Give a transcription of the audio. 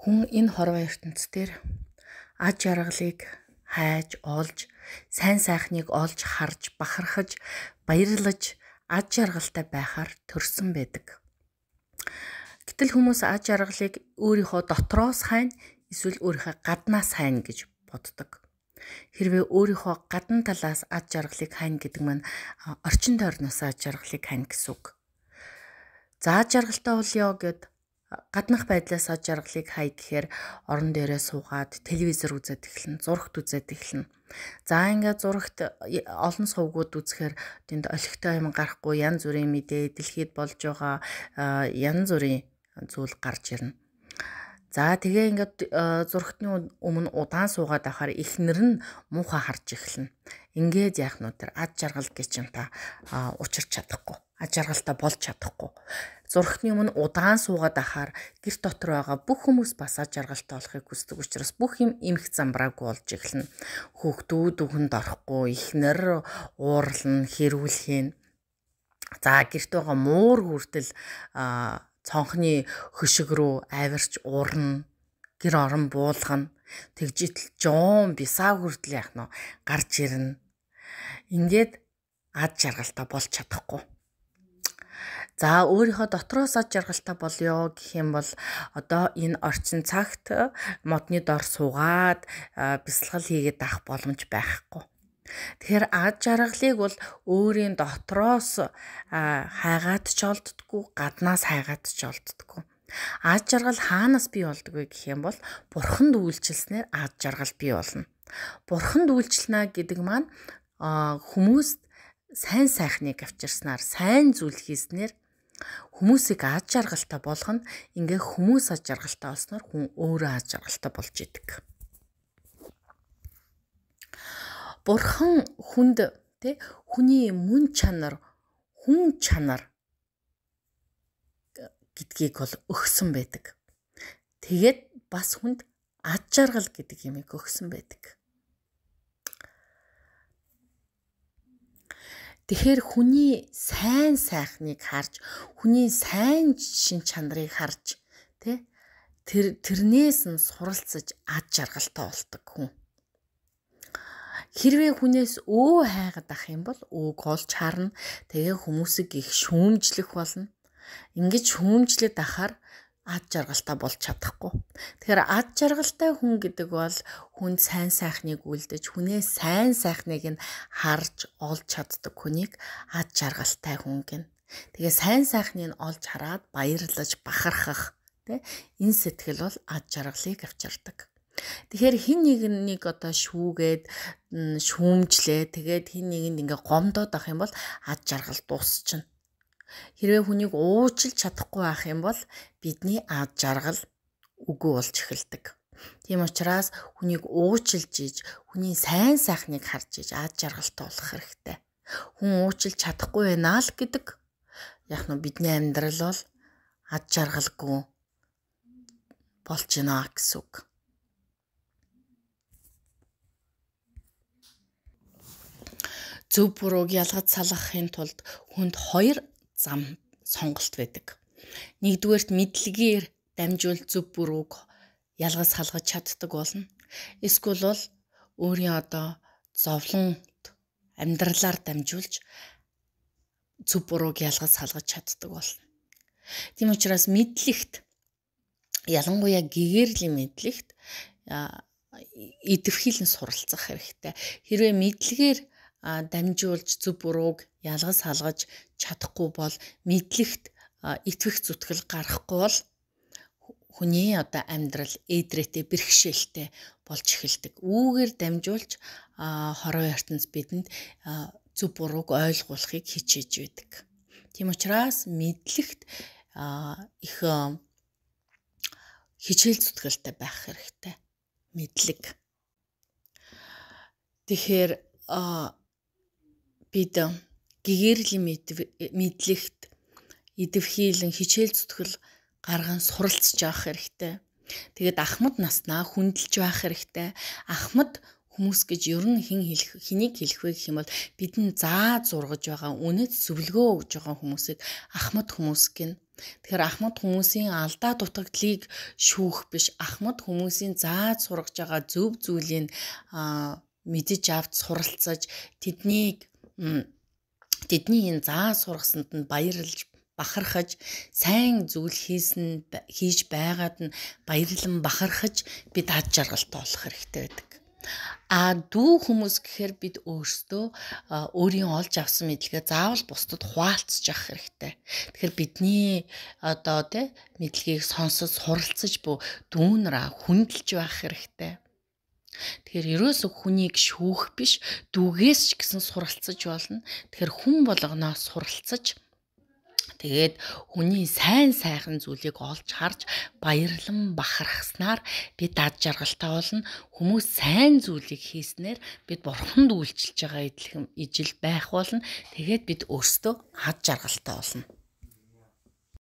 Хүн энэ хорвоо ертөнц дээр аж аргалыг хайж олж, сайн сайхныг олж харж, бахархаж, баярлаж, аж аргалтай байхаар төрсөн байдаг. Гэтэл хүмүүс аж аргалыг өөрийнхөө дотроос хайна, эсвэл өөрийнхөө гаднаас хайна гэж боддог. Хэрвээ өөрийнхөө гадна талаас ад жаргалыг хань гэдэг нь орчин тойрноос ад жаргалыг хань гэсэн үг. За жаргалтай болёо гэд гаднах байдлаас од жаргалыг хай гэхээр орон дээрээ суугаад телевизэр үзээд эхэлнэ, зурагт үзээд эхэлнэ. За ингээд зурагт э, олон сувгууд үзэхээр тэнд олигтой юм гарахгүй янз бүрийн мэдээ дэлхийд болж байгаа э, янз бүрийн зүйл гарч ирнэ. За тэгээ ингээд э, зургтны өмнө удаан суугаад байхаар ихнэр нь муухай харж эхэлнэ. Ингээд яах нүтэр ад жаргал гэж юм та учирч чадахгүй аж аргалтай болж чадахгүй. Зурхны өмнө удаан суугаад ахаар гэр дотор байгаа бүх хүмүүс бас аж аргалтай болохыг хүсдэг учраас бүх юм эмх замбраагүй болж эхэлнэ. Хүүхдүүд үхэнд орохгүй, ихнэр уурална, хэрүүлхэн. За гэрт байгаа муур хүртэл цонхны хөшиг рүү авирч уурна, гэр орон буулгана. Тэгжитл жон бисаа хүртэл яах нь гарч ирнэ. Ингээд ад жаргалтай болж чадахгүй. За өөрийнхөө дотроос аж жаргалтай болёо гэх юм бол одоо энэ орчин цагт э, модны дор суугаад э, бясалгал хийгээд авах боломж байхгүй. Тэгэхээр ад жаргалыг бол өөрийн дотроос э, хайгаад ч олддгүй, гаднаас хайгаад ч олддгүй. Ад жаргал хаанаас бий болдог вэ гэх юм бол бурханд үйлчилснээр ад жаргал бий болно. Бурханд үйлчлэнэ гэдэг маань хүмүүст сайн сайхныг авчирснаар, сайн зүйл хийснээр Хүмүүсийг аз жаргалтай болгоно. Ингээ хүмүүс аз жаргалтай болсноор хүн өөрөө аз жаргалтай болж идэг. Бурхан хүнд тэ хүний мөн чанар, хүн чанар гэдгийг бол өгсөн байдаг. Тэгээд бас хүнд аз жаргал гэдэг ямиг өгсөн байдаг. Тэгэхээр хүний сайн сайхныг харж, хүний сайн шин чанарыг харж, тэ тэр тэрнээс нь суралцж ад жаргалтай болдог хүн. Хэрвээ хүнээс өө хайгаад ах юм бол өөг олж харна. Тэгээ хүмүүсийг их шүүмжлэх болно. Ингиж шүүмжлэх дахаар ад жаргалтай болж чадахгүй. Тэгэхээр ад жаргалтай хүн гэдэг бол хүн сайн сайхныг үлдэж, хүнээ сайн сайхныг нь харж олж чаддаг хүнийг ад жаргалтай хүн гэнэ. Тэгээ сайн сайхныг нь олж хараад баярлаж бахархах тэ энэ сэтгэл бол ад жаргалыг авчирдаг. Тэгэхээр хин нэг нэг одоо шүүгээд шүүмжлээ тэгээд хин нэгэнд ингээ гомдоод ах юм бол ад жаргал дуусчихна. Хэрвээ хүнийг уужилж чадахгүй байх юм бол бидний ад жаргал үгүй болж эхэлдэг. Тийм учраас хүнийг уужилж ийж, хүний сайн сайхныг харж ийж ад жаргалтай болох хэрэгтэй. Хүн уужилж чадахгүй байна л гэдэг яг нь бидний амьдрал бол ад жаргалгүй болж байна гэсэн үг. Зөв бурууг ялгаж салгахын тулд хүнд хоёр зам сонголт байдаг. Нэгдүгээрт мэдлэгээр дамжуул зөв бүрүүг ялгаж салгаж чаддаг болно. Эсвэл бол өөрийн одоо зовлон амьдралаар дамжуулж зөв бурууг ялгаж салгаж чаддаг болно. Тийм учраас мэдлэгт ялангуяа гэгэрлийн мэдлэгт идэвхийлэн суралцах хэрэгтэй. Хэрвээ мэдлэгээр дамжуулж зүв бурууг ялгаж салгаж чадахгүй бол мэдлэгт итгэх зүтгэл гарахгүй бол хүний одоо амьдрал эдрэтэ бэрхшээлтэй болж эхэлдэг. Үүгээр дамжуулж хороо ертөнц бидэнд зүв бурууг ойлгуулахыг хичээж байдаг. Тийм учраас мэдлэгт их хичээл зүтгэлтэй байх хэрэгтэй. Мэдлэг. Тэгэхээр а бид э, гэгэрлийн мэдлэгт идэвхийлэн хичээл зүтгэл гарган суралцж явах хэрэгтэй. Тэгээд ахмад наснаа хүндэлж байх хэрэгтэй. Ахмад хүмүүс гэж ер нь хэн хэлэх хэнийг хэлэх вэ гэх юм бол бидэн заа зургаж байгаа үнэт зөвлөгөө өгж байгаа хүмүүсийг ахмад хүмүүс гин. Тэгэхээр ахмад хүмүүсийн алдаа дутагдлыг шүүх биш ахмад хүмүүсийн заа зургаж байгаа зөв зүйлийг мэдэж авч суралцаж тэднийг тэдний энэ заа сургасанд нь баярлж бахархаж сайн зүйл хийсэн хийж байгаад нь баярлан бахархаж бид ад жаргалтай болох хэрэгтэй байдаг. А дүү хүмүүс гэхээр бид өөрсдөө өөрийн олж авсан мэдлэгээ заавал бусдад хуваалцж явах хэрэгтэй. Тэгэхээр бидний одоо тэ мэдлэгийг сонсож суралцж бүү дүүнраа хүндэлж байх хэрэгтэй. Тэгэхээр ерөөсөө хүнийг шүүх биш дүүгээс ч гэсэн суралцж болно. Тэгэхээр хүн болгоноо суралцж тэгээд хүний сайн сайхан зүйлийг олж харж баярлан бахархснаар бид дад жаргалтай болно. Хүмүүс сайн зүйлийг хийснээр бид бурханд үйлчилж байгаа идэл ижил байх болно. Тэгээд бид өөрсдөө ад жаргалтай болно.